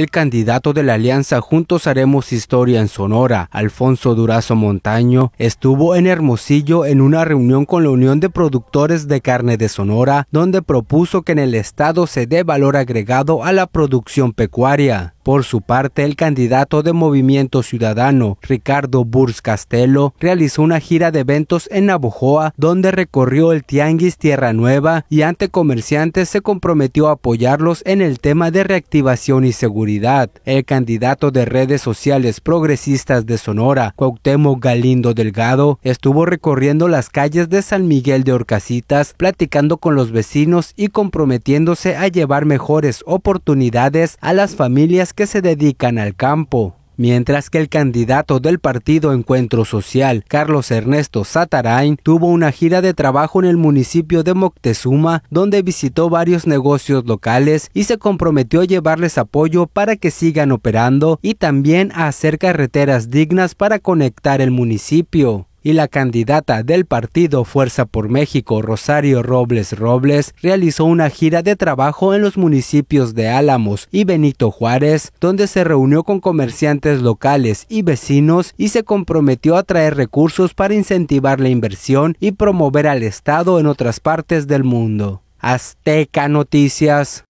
el candidato de la alianza Juntos Haremos Historia en Sonora, Alfonso Durazo Montaño, estuvo en Hermosillo en una reunión con la Unión de Productores de Carne de Sonora, donde propuso que en el Estado se dé valor agregado a la producción pecuaria. Por su parte, el candidato de Movimiento Ciudadano, Ricardo Burs Castelo, realizó una gira de eventos en Navojoa, donde recorrió el Tianguis Tierra Nueva y ante comerciantes se comprometió a apoyarlos en el tema de reactivación y seguridad el candidato de redes sociales progresistas de Sonora, Cuauhtémoc Galindo Delgado, estuvo recorriendo las calles de San Miguel de Orcasitas, platicando con los vecinos y comprometiéndose a llevar mejores oportunidades a las familias que se dedican al campo mientras que el candidato del partido Encuentro Social, Carlos Ernesto Satarain, tuvo una gira de trabajo en el municipio de Moctezuma, donde visitó varios negocios locales y se comprometió a llevarles apoyo para que sigan operando y también a hacer carreteras dignas para conectar el municipio y la candidata del partido Fuerza por México, Rosario Robles Robles, realizó una gira de trabajo en los municipios de Álamos y Benito Juárez, donde se reunió con comerciantes locales y vecinos y se comprometió a traer recursos para incentivar la inversión y promover al Estado en otras partes del mundo. Azteca Noticias.